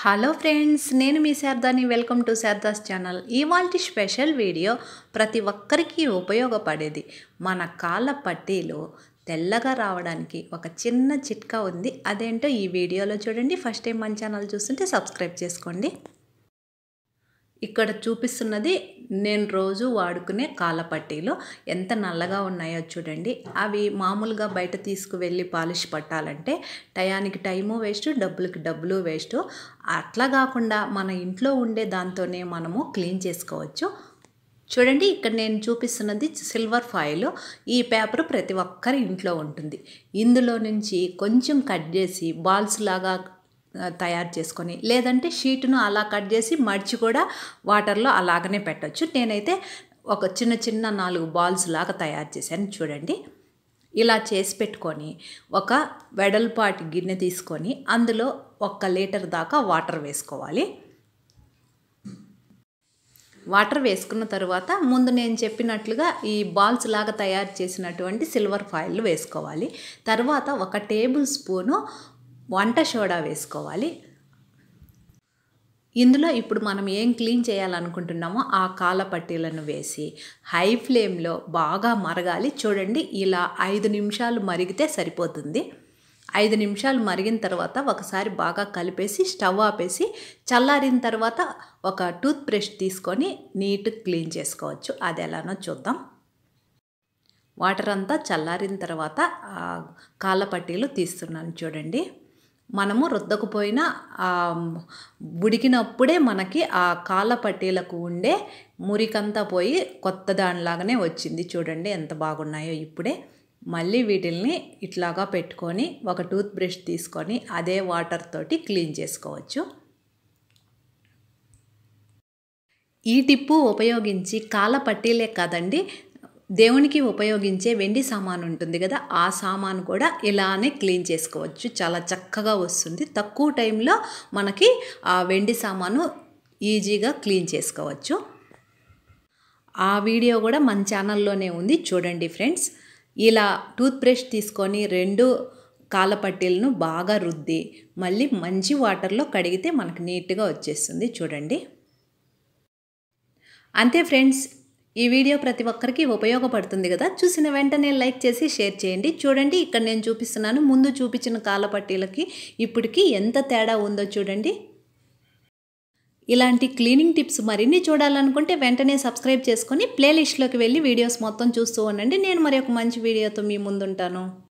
hello friends నేను మీ శారదాని వెల్కమ్ టు శారదాస్ ఛానల్ ఇవాళ స్పెషల్ వీడియో ప్రతి ఒక్కరికి ఉపయోగపడేది మన కాళ్ళ పట్టీలో తెల్లగా రావడానికి ఒక చిన్న చిట్కా ఉంది అదేంటో ఈ వీడియోలో చూడండి ఫస్ట్ టైం మన ఛానల్ చూస్తుంటే సబ్స్క్రైబ్ చేసుకోండి ఇక్కడ చూపిస్తున్నది నేను రోజు వాడుకునే కాళ్ళపట్టీలు ఎంత నల్లగా ఉన్నాయో చూడండి అవి మామూలుగా బయట తీసుకువెళ్ళి పాలిష్ పట్టాలంటే టయానికి టైము వేస్ట్ డబ్బులకి డబ్బులు వేస్ట్ అట్లా కాకుండా మన ఇంట్లో ఉండే దాంతోనే మనము క్లీన్ చేసుకోవచ్చు చూడండి ఇక్కడ నేను చూపిస్తున్నది సిల్వర్ ఫాయిల్ ఈ పేపర్ ప్రతి ఒక్కరి ఇంట్లో ఉంటుంది ఇందులో నుంచి కొంచెం కట్ చేసి బాల్స్ లాగా తయారు చేసుకొని లేదంటే షీట్ను అలా కట్ చేసి మడిచి కూడా వాటర్లో అలాగనే పెట్టచ్చు నేనైతే ఒక చిన్న చిన్న నాలుగు బాల్స్ లాగా తయారు చేశాను చూడండి ఇలా చేసి పెట్టుకొని ఒక వెడల్పాటి గిన్నె తీసుకొని అందులో ఒక్క లీటర్ దాకా వాటర్ వేసుకోవాలి వాటర్ వేసుకున్న తర్వాత ముందు నేను చెప్పినట్లుగా ఈ బాల్స్ లాగా తయారు చేసినటువంటి సిల్వర్ ఫాయిల్ వేసుకోవాలి తర్వాత ఒక టేబుల్ స్పూను వంట సోడా వేసుకోవాలి ఇందులో ఇప్పుడు మనం ఏం క్లీన్ చేయాలనుకుంటున్నామో ఆ కాల పట్టీలను వేసి హై ఫ్లేమ్లో బాగా మరగాలి చూడండి ఇలా ఐదు నిమిషాలు మరిగితే సరిపోతుంది ఐదు నిమిషాలు మరిగిన తర్వాత ఒకసారి బాగా కలిపేసి స్టవ్ ఆపేసి చల్లారిన తర్వాత ఒక టూత్ బ్రష్ తీసుకొని నీట్గా క్లీన్ చేసుకోవచ్చు అది ఎలానో చూద్దాం వాటర్ అంతా చల్లారిన తర్వాత కాళ్ళ పట్టీలు తీస్తున్నాను చూడండి మనము రుద్దకపోయినా ఉడికినప్పుడే మనకి ఆ కాళ్ళ పట్టీలకు ఉండే మురికంతా పోయి కొత్త దానిలాగానే వచ్చింది చూడండి ఎంత బాగున్నాయో ఇప్పుడే మళ్ళీ వీటిల్ని ఇట్లాగా పెట్టుకొని ఒక టూత్ బ్రష్ తీసుకొని అదే వాటర్ తోటి క్లీన్ చేసుకోవచ్చు ఈ టిప్పు ఉపయోగించి కాల పట్టీలే కాదండి దేవునికి ఉపయోగించే వెండి సామాను ఉంటుంది కదా ఆ సామాను కూడా ఇలానే క్లీన్ చేసుకోవచ్చు చాలా చక్కగా వస్తుంది తక్కువ టైంలో మనకి ఆ వెండి సామాను ఈజీగా క్లీన్ చేసుకోవచ్చు ఆ వీడియో కూడా మన ఛానల్లోనే ఉంది చూడండి ఫ్రెండ్స్ ఇలా టూత్ బ్రష్ తీసుకొని రెండు కాలపట్టీలను బాగా రుద్ది మళ్ళీ మంచి వాటర్లో కడిగితే మనకు నీట్గా వచ్చేస్తుంది చూడండి అంతే ఫ్రెండ్స్ ఈ వీడియో ప్రతి ఒక్కరికి ఉపయోగపడుతుంది కదా చూసిన వెంటనే లైక్ చేసి షేర్ చేయండి చూడండి ఇక్కడ నేను చూపిస్తున్నాను ముందు చూపించిన కాలపట్టీలకి ఇప్పటికి ఎంత తేడా ఉందో చూడండి ఇలాంటి క్లీనింగ్ టిప్స్ మరిన్ని చూడాలనుకుంటే వెంటనే సబ్స్క్రైబ్ చేసుకొని ప్లేలిస్ట్లోకి వెళ్ళి వీడియోస్ మొత్తం చూస్తూ ఉండండి నేను మరి ఒక మంచి వీడియోతో మీ ముందుంటాను